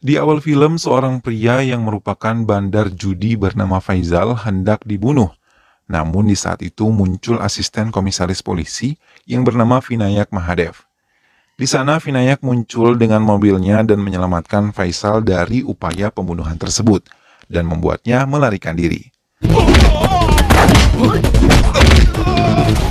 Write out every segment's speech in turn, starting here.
Di awal film, seorang pria yang merupakan bandar judi bernama Faizal hendak dibunuh. Namun di saat itu muncul asisten komisaris polisi yang bernama Vinayak Mahadev. Di sana Vinayak muncul dengan mobilnya dan menyelamatkan Faisal dari upaya pembunuhan tersebut dan membuatnya melarikan diri. Oh, oh, oh.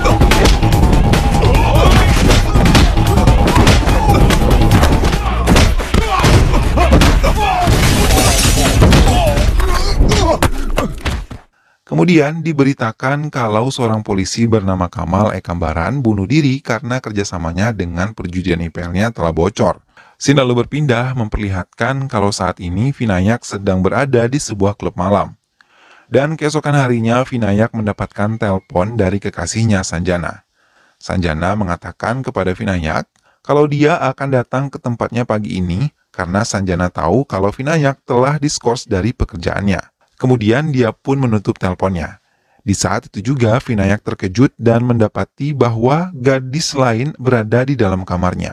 Kemudian diberitakan kalau seorang polisi bernama Kamal Ekambaran bunuh diri karena kerjasamanya dengan perjudian IPL-nya telah bocor. Sin lalu berpindah memperlihatkan kalau saat ini Vinayak sedang berada di sebuah klub malam. Dan keesokan harinya Vinayak mendapatkan telepon dari kekasihnya Sanjana. Sanjana mengatakan kepada Vinayak kalau dia akan datang ke tempatnya pagi ini karena Sanjana tahu kalau Vinayak telah diskors dari pekerjaannya. Kemudian dia pun menutup teleponnya. Di saat itu juga Vinayak terkejut dan mendapati bahwa gadis lain berada di dalam kamarnya.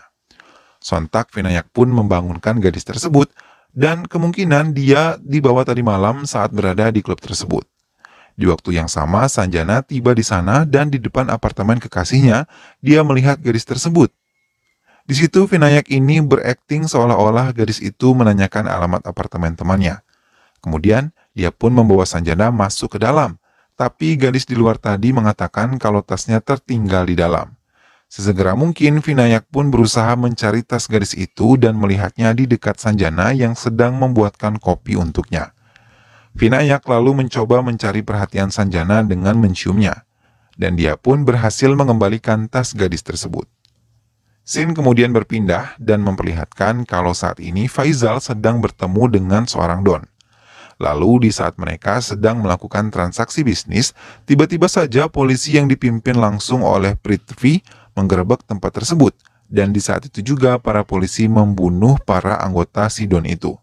Sontak Vinayak pun membangunkan gadis tersebut dan kemungkinan dia dibawa tadi malam saat berada di klub tersebut. Di waktu yang sama, Sanjana tiba di sana dan di depan apartemen kekasihnya, dia melihat gadis tersebut. Di situ Vinayak ini berakting seolah-olah gadis itu menanyakan alamat apartemen temannya. Kemudian, ia pun membawa Sanjana masuk ke dalam, tapi gadis di luar tadi mengatakan kalau tasnya tertinggal di dalam. Sesegera mungkin Vinayak pun berusaha mencari tas gadis itu dan melihatnya di dekat Sanjana yang sedang membuatkan kopi untuknya. Vinayak lalu mencoba mencari perhatian Sanjana dengan menciumnya, dan dia pun berhasil mengembalikan tas gadis tersebut. Sin kemudian berpindah dan memperlihatkan kalau saat ini Faizal sedang bertemu dengan seorang Don. Lalu di saat mereka sedang melakukan transaksi bisnis, tiba-tiba saja polisi yang dipimpin langsung oleh Prithvi menggerebek tempat tersebut. Dan di saat itu juga para polisi membunuh para anggota Sidon itu.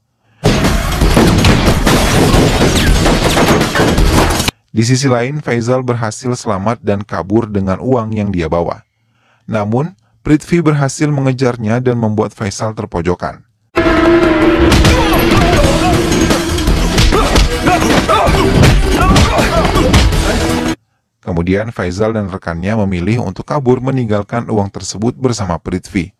Di sisi lain, Faisal berhasil selamat dan kabur dengan uang yang dia bawa. Namun, Prithvi berhasil mengejarnya dan membuat Faisal terpojokan. Kemudian Faizal dan rekannya memilih untuk kabur meninggalkan uang tersebut bersama Prithvi.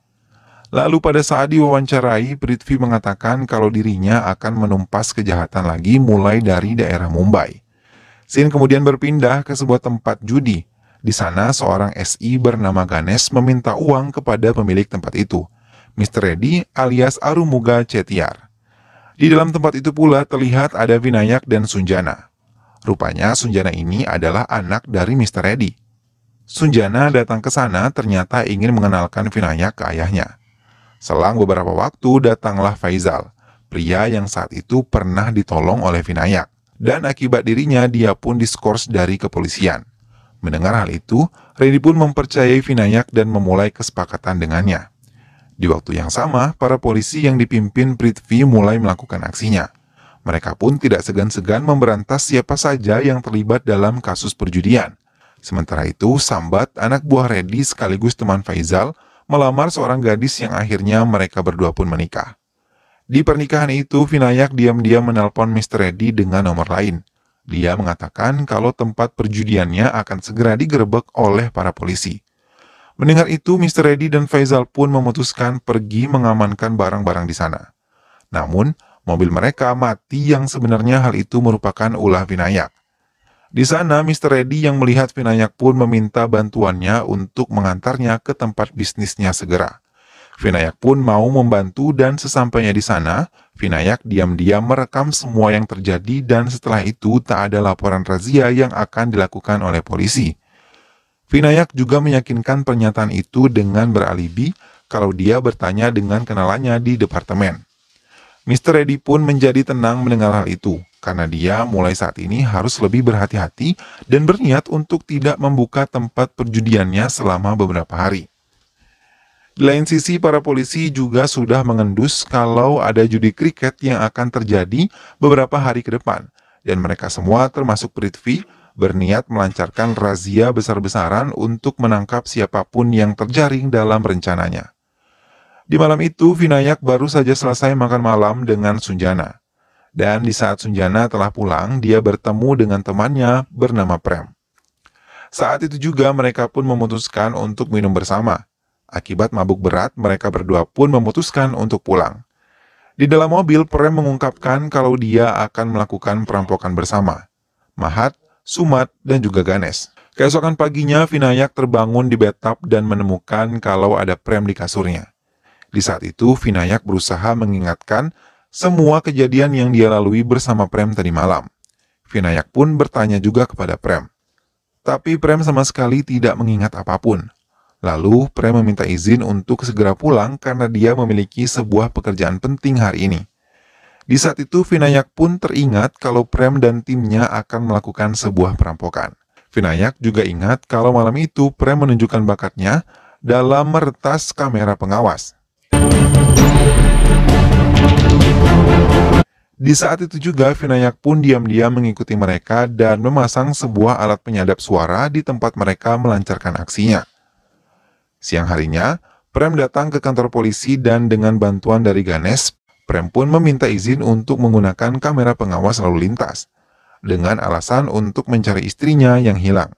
Lalu pada saat diwawancarai, Prithvi mengatakan kalau dirinya akan menumpas kejahatan lagi mulai dari daerah Mumbai. Sin kemudian berpindah ke sebuah tempat judi. Di sana seorang SI bernama Ganesh meminta uang kepada pemilik tempat itu, Mr. Reddy alias Arumuga Cetiar. Di dalam tempat itu pula terlihat ada Vinayak dan Sunjana. Rupanya Sunjana ini adalah anak dari Mr. Reddy. Sunjana datang ke sana ternyata ingin mengenalkan Vinayak ke ayahnya. Selang beberapa waktu datanglah Faizal, pria yang saat itu pernah ditolong oleh Vinayak. Dan akibat dirinya dia pun diskors dari kepolisian. Mendengar hal itu, Reddy pun mempercayai Vinayak dan memulai kesepakatan dengannya. Di waktu yang sama, para polisi yang dipimpin Pritvi mulai melakukan aksinya. Mereka pun tidak segan-segan memberantas siapa saja yang terlibat dalam kasus perjudian. Sementara itu, Sambat, anak buah Reddy sekaligus teman Faizal, melamar seorang gadis yang akhirnya mereka berdua pun menikah. Di pernikahan itu, Vinayak diam-diam menelpon Mr. Reddy dengan nomor lain. Dia mengatakan kalau tempat perjudiannya akan segera digerebek oleh para polisi. Mendengar itu, Mr. Reddy dan Faisal pun memutuskan pergi mengamankan barang-barang di sana. Namun, mobil mereka mati yang sebenarnya hal itu merupakan ulah Vinayak. Di sana, Mr. Reddy yang melihat Vinayak pun meminta bantuannya untuk mengantarnya ke tempat bisnisnya segera. Vinayak pun mau membantu dan sesampainya di sana, Vinayak diam-diam merekam semua yang terjadi dan setelah itu tak ada laporan razia yang akan dilakukan oleh polisi. Vinayak juga meyakinkan pernyataan itu dengan beralibi kalau dia bertanya dengan kenalannya di departemen. Mr. Reddy pun menjadi tenang mendengar hal itu, karena dia mulai saat ini harus lebih berhati-hati dan berniat untuk tidak membuka tempat perjudiannya selama beberapa hari. Di lain sisi, para polisi juga sudah mengendus kalau ada judi kriket yang akan terjadi beberapa hari ke depan, dan mereka semua termasuk Prithvi berniat melancarkan razia besar-besaran untuk menangkap siapapun yang terjaring dalam rencananya. Di malam itu, Vinayak baru saja selesai makan malam dengan Sunjana. Dan di saat Sunjana telah pulang, dia bertemu dengan temannya bernama Prem. Saat itu juga mereka pun memutuskan untuk minum bersama. Akibat mabuk berat, mereka berdua pun memutuskan untuk pulang. Di dalam mobil, Prem mengungkapkan kalau dia akan melakukan perampokan bersama. Mahat Sumat, dan juga Ganes. Keesokan paginya, Vinayak terbangun di bathtub dan menemukan kalau ada prem di kasurnya. Di saat itu, Vinayak berusaha mengingatkan semua kejadian yang dia lalui bersama Prem tadi malam. Vinayak pun bertanya juga kepada Prem. Tapi Prem sama sekali tidak mengingat apapun. Lalu Prem meminta izin untuk segera pulang karena dia memiliki sebuah pekerjaan penting hari ini. Di saat itu, Vinayak pun teringat kalau Prem dan timnya akan melakukan sebuah perampokan. Vinayak juga ingat kalau malam itu Prem menunjukkan bakatnya dalam meretas kamera pengawas. Di saat itu juga Vinayak pun diam-diam mengikuti mereka dan memasang sebuah alat penyadap suara di tempat mereka melancarkan aksinya. Siang harinya, Prem datang ke kantor polisi dan dengan bantuan dari Ganes, Prem pun meminta izin untuk menggunakan kamera pengawas lalu lintas, dengan alasan untuk mencari istrinya yang hilang.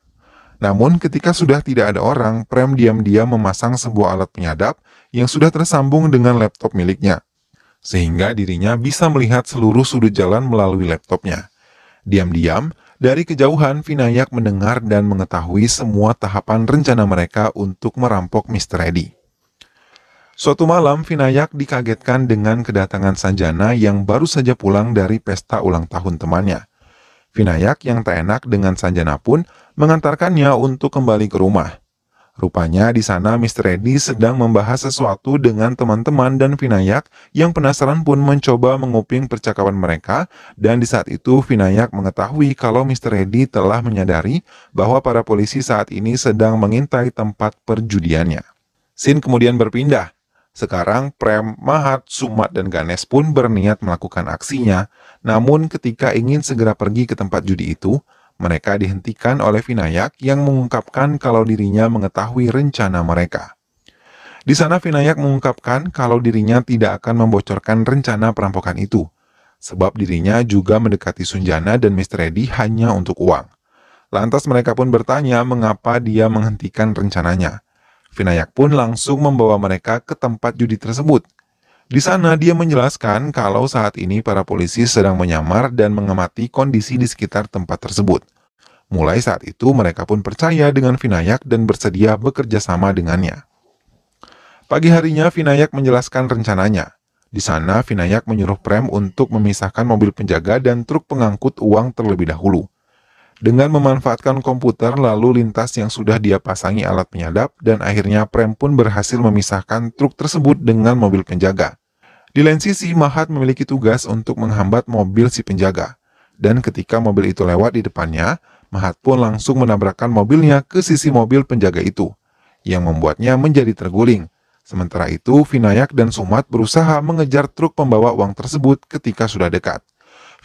Namun ketika sudah tidak ada orang, Prem diam-diam memasang sebuah alat penyadap yang sudah tersambung dengan laptop miliknya. Sehingga dirinya bisa melihat seluruh sudut jalan melalui laptopnya. Diam-diam, dari kejauhan Vinayak mendengar dan mengetahui semua tahapan rencana mereka untuk merampok Mr. Eddie. Suatu malam, Vinayak dikagetkan dengan kedatangan Sanjana yang baru saja pulang dari pesta ulang tahun temannya. Vinayak yang tak enak dengan Sanjana pun mengantarkannya untuk kembali ke rumah. Rupanya di sana Mr. Eddy sedang membahas sesuatu dengan teman-teman dan Vinayak yang penasaran pun mencoba menguping percakapan mereka dan di saat itu Vinayak mengetahui kalau Mr. Eddy telah menyadari bahwa para polisi saat ini sedang mengintai tempat perjudiannya. Sin kemudian berpindah sekarang Prem, Mahat, Sumat, dan Ganes pun berniat melakukan aksinya, namun ketika ingin segera pergi ke tempat judi itu, mereka dihentikan oleh Vinayak yang mengungkapkan kalau dirinya mengetahui rencana mereka. Di sana Vinayak mengungkapkan kalau dirinya tidak akan membocorkan rencana perampokan itu, sebab dirinya juga mendekati Sunjana dan Mr. Eddy hanya untuk uang. Lantas mereka pun bertanya mengapa dia menghentikan rencananya. Vinayak pun langsung membawa mereka ke tempat judi tersebut. Di sana dia menjelaskan kalau saat ini para polisi sedang menyamar dan mengamati kondisi di sekitar tempat tersebut. Mulai saat itu mereka pun percaya dengan Vinayak dan bersedia bekerja sama dengannya. Pagi harinya Vinayak menjelaskan rencananya. Di sana Vinayak menyuruh Prem untuk memisahkan mobil penjaga dan truk pengangkut uang terlebih dahulu dengan memanfaatkan komputer lalu lintas yang sudah dia pasangi alat penyadap dan akhirnya Prem pun berhasil memisahkan truk tersebut dengan mobil penjaga. Di lain sisi, Mahat memiliki tugas untuk menghambat mobil si penjaga. Dan ketika mobil itu lewat di depannya, Mahat pun langsung menabrakkan mobilnya ke sisi mobil penjaga itu, yang membuatnya menjadi terguling. Sementara itu, Vinayak dan Sumat berusaha mengejar truk pembawa uang tersebut ketika sudah dekat.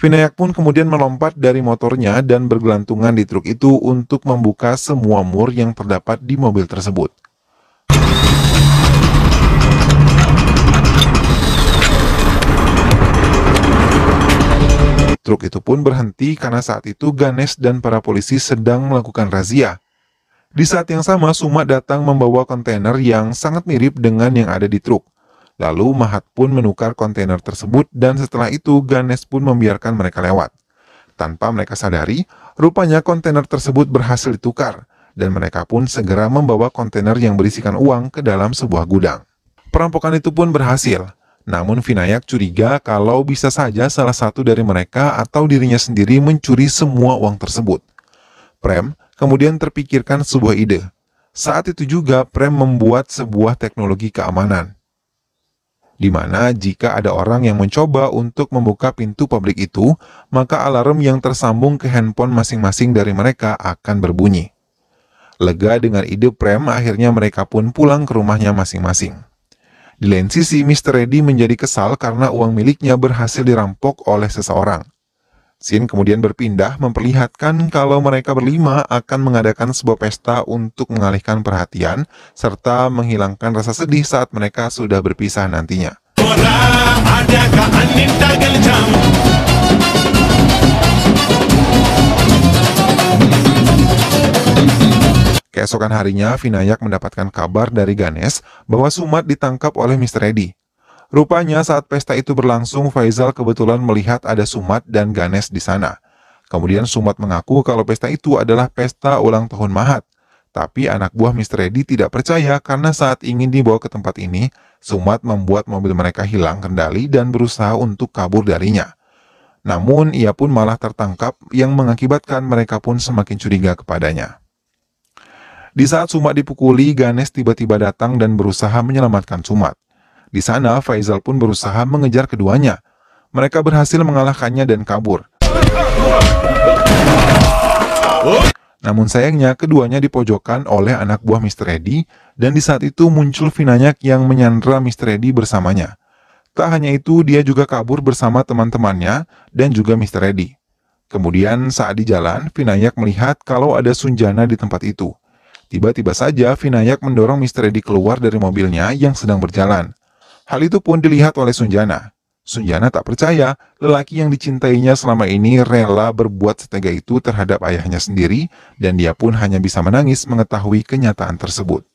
Vinayak pun kemudian melompat dari motornya dan bergelantungan di truk itu untuk membuka semua mur yang terdapat di mobil tersebut. Truk itu pun berhenti karena saat itu Ganesh dan para polisi sedang melakukan razia. Di saat yang sama, Sumat datang membawa kontainer yang sangat mirip dengan yang ada di truk. Lalu Mahat pun menukar kontainer tersebut dan setelah itu Ganesh pun membiarkan mereka lewat. Tanpa mereka sadari, rupanya kontainer tersebut berhasil ditukar dan mereka pun segera membawa kontainer yang berisikan uang ke dalam sebuah gudang. Perampokan itu pun berhasil, namun Vinayak curiga kalau bisa saja salah satu dari mereka atau dirinya sendiri mencuri semua uang tersebut. Prem kemudian terpikirkan sebuah ide. Saat itu juga Prem membuat sebuah teknologi keamanan di mana jika ada orang yang mencoba untuk membuka pintu publik itu, maka alarm yang tersambung ke handphone masing-masing dari mereka akan berbunyi. Lega dengan ide Prem, akhirnya mereka pun pulang ke rumahnya masing-masing. Di lain sisi, Mr. Reddy menjadi kesal karena uang miliknya berhasil dirampok oleh seseorang. Sin kemudian berpindah memperlihatkan kalau mereka berlima akan mengadakan sebuah pesta untuk mengalihkan perhatian serta menghilangkan rasa sedih saat mereka sudah berpisah nantinya. Keesokan harinya, Vinayak mendapatkan kabar dari Ganesh bahwa Sumat ditangkap oleh Mr. Eddie. Rupanya saat pesta itu berlangsung, Faizal kebetulan melihat ada Sumat dan Ganes di sana. Kemudian Sumat mengaku kalau pesta itu adalah pesta ulang tahun Mahat. Tapi anak buah Mr. Eddy tidak percaya karena saat ingin dibawa ke tempat ini, Sumat membuat mobil mereka hilang kendali dan berusaha untuk kabur darinya. Namun ia pun malah tertangkap yang mengakibatkan mereka pun semakin curiga kepadanya. Di saat Sumat dipukuli, Ganes tiba-tiba datang dan berusaha menyelamatkan Sumat. Di sana, Faizal pun berusaha mengejar keduanya. Mereka berhasil mengalahkannya dan kabur. Namun sayangnya, keduanya dipojokkan oleh anak buah Mr. Eddy, dan di saat itu muncul Vinayak yang menyandra Mr. Eddy bersamanya. Tak hanya itu, dia juga kabur bersama teman-temannya dan juga Mr. Eddy. Kemudian saat di jalan, Vinayak melihat kalau ada Sunjana di tempat itu. Tiba-tiba saja Vinayak mendorong Mr. Eddy keluar dari mobilnya yang sedang berjalan. Hal itu pun dilihat oleh Sunjana. Sunjana tak percaya lelaki yang dicintainya selama ini rela berbuat setega itu terhadap ayahnya sendiri dan dia pun hanya bisa menangis mengetahui kenyataan tersebut.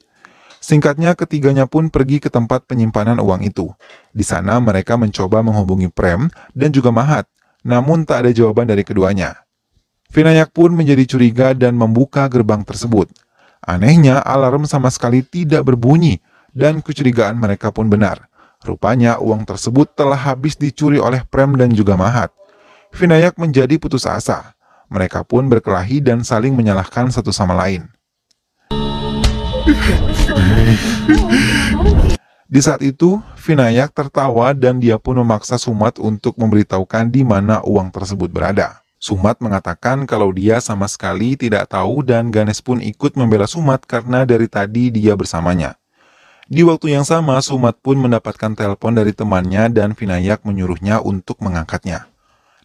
Singkatnya ketiganya pun pergi ke tempat penyimpanan uang itu. Di sana mereka mencoba menghubungi Prem dan juga Mahat, namun tak ada jawaban dari keduanya. Vinayak pun menjadi curiga dan membuka gerbang tersebut. Anehnya alarm sama sekali tidak berbunyi dan kecurigaan mereka pun benar Rupanya uang tersebut telah habis dicuri oleh Prem dan juga Mahat. Vinayak menjadi putus asa. Mereka pun berkelahi dan saling menyalahkan satu sama lain. Di saat itu, Vinayak tertawa dan dia pun memaksa Sumat untuk memberitahukan di mana uang tersebut berada. Sumat mengatakan kalau dia sama sekali tidak tahu dan Ganes pun ikut membela Sumat karena dari tadi dia bersamanya. Di waktu yang sama, Sumat pun mendapatkan telepon dari temannya dan Vinayak menyuruhnya untuk mengangkatnya.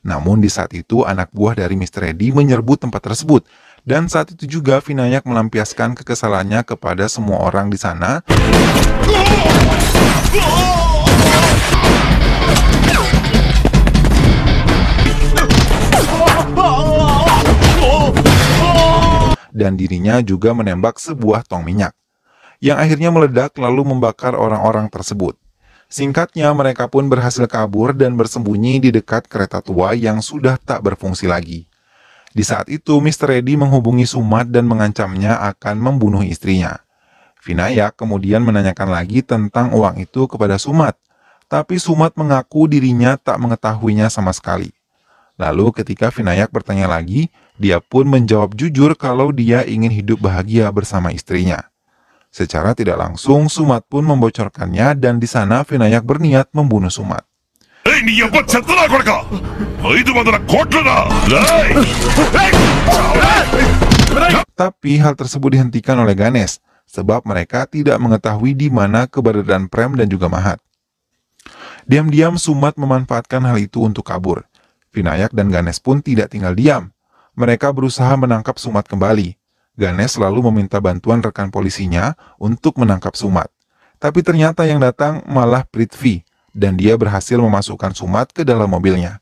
Namun di saat itu anak buah dari Mr. Eddy menyerbu tempat tersebut dan saat itu juga Vinayak melampiaskan kekesalannya kepada semua orang di sana. Dan dirinya juga menembak sebuah tong minyak yang akhirnya meledak lalu membakar orang-orang tersebut. Singkatnya, mereka pun berhasil kabur dan bersembunyi di dekat kereta tua yang sudah tak berfungsi lagi. Di saat itu, Mr. Reddy menghubungi Sumat dan mengancamnya akan membunuh istrinya. Vinayak kemudian menanyakan lagi tentang uang itu kepada Sumat, tapi Sumat mengaku dirinya tak mengetahuinya sama sekali. Lalu ketika Vinayak bertanya lagi, dia pun menjawab jujur kalau dia ingin hidup bahagia bersama istrinya. Secara tidak langsung, Sumat pun membocorkannya dan di sana Vinayak berniat membunuh Sumat. Ah. Tapi hal tersebut dihentikan oleh Ganes, sebab mereka tidak mengetahui di mana keberadaan Prem dan juga Mahat. Diam-diam Sumat memanfaatkan hal itu untuk kabur. Vinayak dan Ganes pun tidak tinggal diam. Mereka berusaha menangkap Sumat kembali. Ganesh selalu meminta bantuan rekan polisinya untuk menangkap Sumat. Tapi ternyata yang datang malah Prithvi, dan dia berhasil memasukkan Sumat ke dalam mobilnya.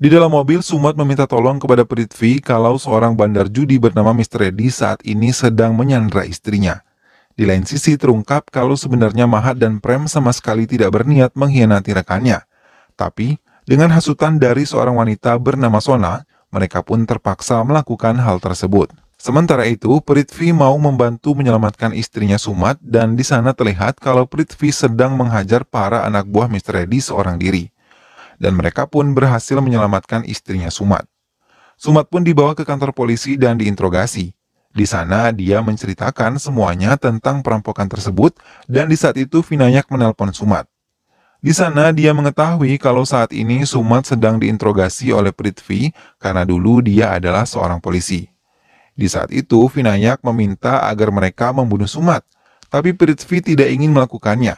Di dalam mobil, Sumat meminta tolong kepada Prithvi kalau seorang bandar judi bernama Mr. Eddy saat ini sedang menyandra istrinya. Di lain sisi terungkap kalau sebenarnya Mahat dan Prem sama sekali tidak berniat mengkhianati rekannya. Tapi, dengan hasutan dari seorang wanita bernama Sona, mereka pun terpaksa melakukan hal tersebut. Sementara itu, Prithvi mau membantu menyelamatkan istrinya Sumat dan di sana terlihat kalau Prithvi sedang menghajar para anak buah Mr. Reddy seorang diri. Dan mereka pun berhasil menyelamatkan istrinya Sumat. Sumat pun dibawa ke kantor polisi dan diinterogasi. Di sana dia menceritakan semuanya tentang perampokan tersebut dan di saat itu Vinayak menelpon Sumat. Di sana dia mengetahui kalau saat ini Sumat sedang diinterogasi oleh Prithvi karena dulu dia adalah seorang polisi. Di saat itu, Vinayak meminta agar mereka membunuh Sumat, tapi Prithvi tidak ingin melakukannya.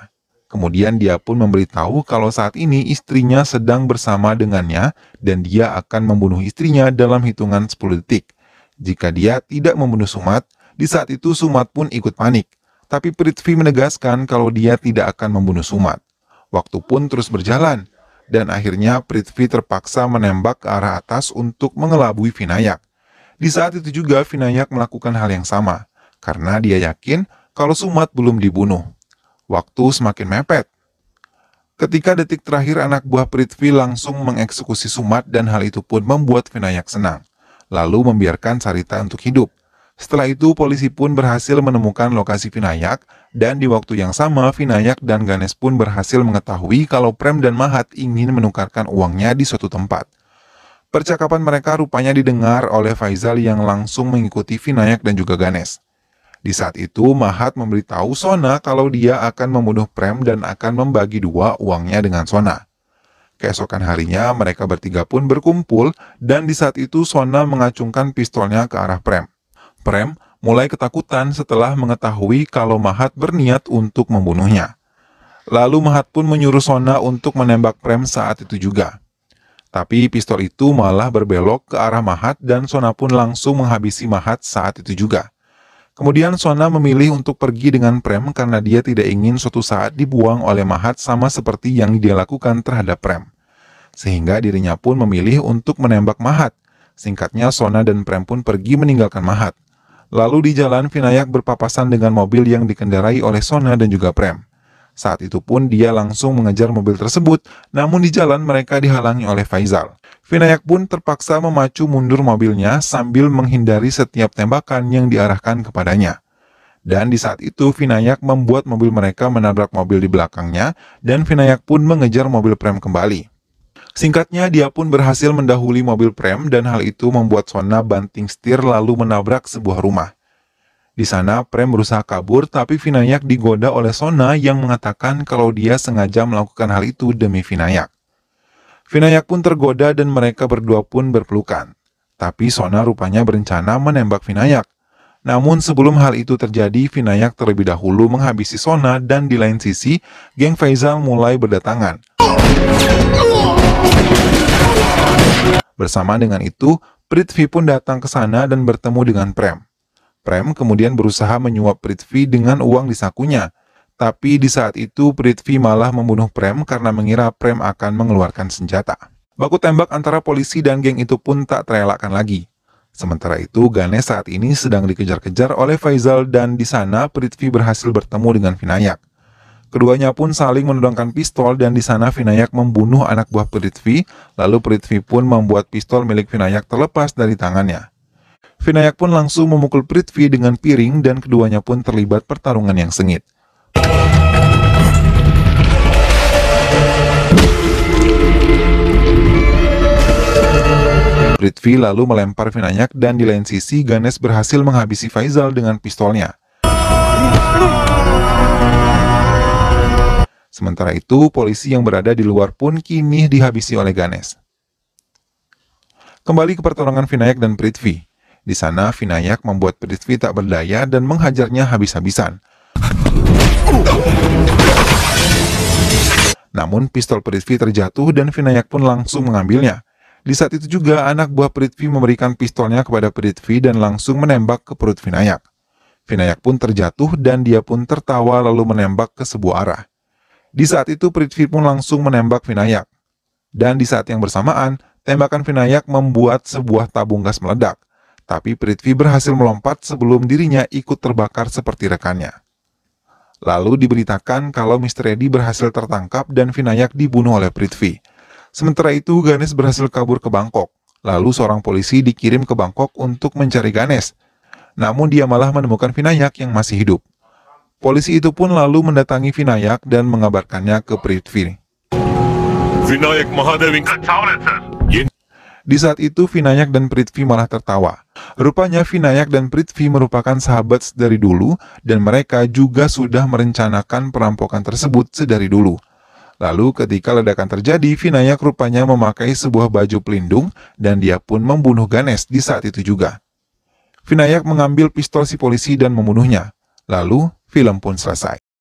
Kemudian dia pun memberitahu kalau saat ini istrinya sedang bersama dengannya dan dia akan membunuh istrinya dalam hitungan 10 detik. Jika dia tidak membunuh Sumat, di saat itu Sumat pun ikut panik. Tapi Prithvi menegaskan kalau dia tidak akan membunuh Sumat. Waktu pun terus berjalan, dan akhirnya Prithvi terpaksa menembak ke arah atas untuk mengelabui Vinayak. Di saat itu juga Vinayak melakukan hal yang sama, karena dia yakin kalau Sumat belum dibunuh. Waktu semakin mepet. Ketika detik terakhir anak buah Prithvi langsung mengeksekusi Sumat dan hal itu pun membuat Vinayak senang, lalu membiarkan Sarita untuk hidup. Setelah itu polisi pun berhasil menemukan lokasi Vinayak dan di waktu yang sama Vinayak dan Ganes pun berhasil mengetahui kalau Prem dan Mahat ingin menukarkan uangnya di suatu tempat. Percakapan mereka rupanya didengar oleh Faizal yang langsung mengikuti Vinayak dan juga Ganes. Di saat itu, Mahat memberitahu Sona kalau dia akan membunuh Prem dan akan membagi dua uangnya dengan Sona. Keesokan harinya, mereka bertiga pun berkumpul dan di saat itu Sona mengacungkan pistolnya ke arah Prem. Prem mulai ketakutan setelah mengetahui kalau Mahat berniat untuk membunuhnya. Lalu Mahat pun menyuruh Sona untuk menembak Prem saat itu juga. Tapi pistol itu malah berbelok ke arah Mahat dan Sona pun langsung menghabisi Mahat saat itu juga. Kemudian Sona memilih untuk pergi dengan Prem karena dia tidak ingin suatu saat dibuang oleh Mahat sama seperti yang dia lakukan terhadap Prem. Sehingga dirinya pun memilih untuk menembak Mahat. Singkatnya Sona dan Prem pun pergi meninggalkan Mahat. Lalu di jalan Vinayak berpapasan dengan mobil yang dikendarai oleh Sona dan juga Prem. Saat itu pun dia langsung mengejar mobil tersebut, namun di jalan mereka dihalangi oleh Faizal. Vinayak pun terpaksa memacu mundur mobilnya sambil menghindari setiap tembakan yang diarahkan kepadanya. Dan di saat itu Vinayak membuat mobil mereka menabrak mobil di belakangnya dan Vinayak pun mengejar mobil Prem kembali. Singkatnya, dia pun berhasil mendahului mobil Prem dan hal itu membuat Sona banting setir lalu menabrak sebuah rumah. Di sana, Prem berusaha kabur tapi Vinayak digoda oleh Sona yang mengatakan kalau dia sengaja melakukan hal itu demi Vinayak. Vinayak pun tergoda dan mereka berdua pun berpelukan. Tapi Sona rupanya berencana menembak Vinayak. Namun sebelum hal itu terjadi, Vinayak terlebih dahulu menghabisi Sona dan di lain sisi, geng Faisal mulai berdatangan. Bersama dengan itu, Prithvi pun datang ke sana dan bertemu dengan Prem. Prem kemudian berusaha menyuap Prithvi dengan uang di sakunya. Tapi di saat itu Prithvi malah membunuh Prem karena mengira Prem akan mengeluarkan senjata. Baku tembak antara polisi dan geng itu pun tak terelakkan lagi. Sementara itu, Ganesh saat ini sedang dikejar-kejar oleh Faizal dan di sana Prithvi berhasil bertemu dengan Vinayak. Keduanya pun saling menodongkan pistol dan di sana Vinayak membunuh anak buah Prithvi, lalu Prithvi pun membuat pistol milik Vinayak terlepas dari tangannya. Vinayak pun langsung memukul Prithvi dengan piring dan keduanya pun terlibat pertarungan yang sengit. Prithvi lalu melempar Vinayak dan di lain sisi Ganesh berhasil menghabisi Faizal dengan pistolnya. Sementara itu, polisi yang berada di luar pun kini dihabisi oleh Ganesh. Kembali ke pertarungan Vinayak dan Prithvi. Di sana, Vinayak membuat Prithvi tak berdaya dan menghajarnya habis-habisan. Namun, pistol Prithvi terjatuh dan Vinayak pun langsung mengambilnya. Di saat itu juga, anak buah Prithvi memberikan pistolnya kepada Prithvi dan langsung menembak ke perut Vinayak. Vinayak pun terjatuh dan dia pun tertawa lalu menembak ke sebuah arah. Di saat itu, Prithvi pun langsung menembak Vinayak. Dan di saat yang bersamaan, tembakan Vinayak membuat sebuah tabung gas meledak tapi Prithvi berhasil melompat sebelum dirinya ikut terbakar seperti rekannya. Lalu diberitakan kalau Mr. Eddy berhasil tertangkap dan Vinayak dibunuh oleh Prithvi. Sementara itu, Ganesh berhasil kabur ke Bangkok. Lalu seorang polisi dikirim ke Bangkok untuk mencari Ganesh. Namun dia malah menemukan Vinayak yang masih hidup. Polisi itu pun lalu mendatangi Vinayak dan mengabarkannya ke Prithvi. Vinayak Mahadevi. Di saat itu Vinayak dan Prithvi malah tertawa. Rupanya Vinayak dan Prithvi merupakan sahabat dari dulu dan mereka juga sudah merencanakan perampokan tersebut sedari dulu. Lalu ketika ledakan terjadi, Vinayak rupanya memakai sebuah baju pelindung dan dia pun membunuh Ganesh di saat itu juga. Vinayak mengambil pistol si polisi dan membunuhnya. Lalu, film pun selesai.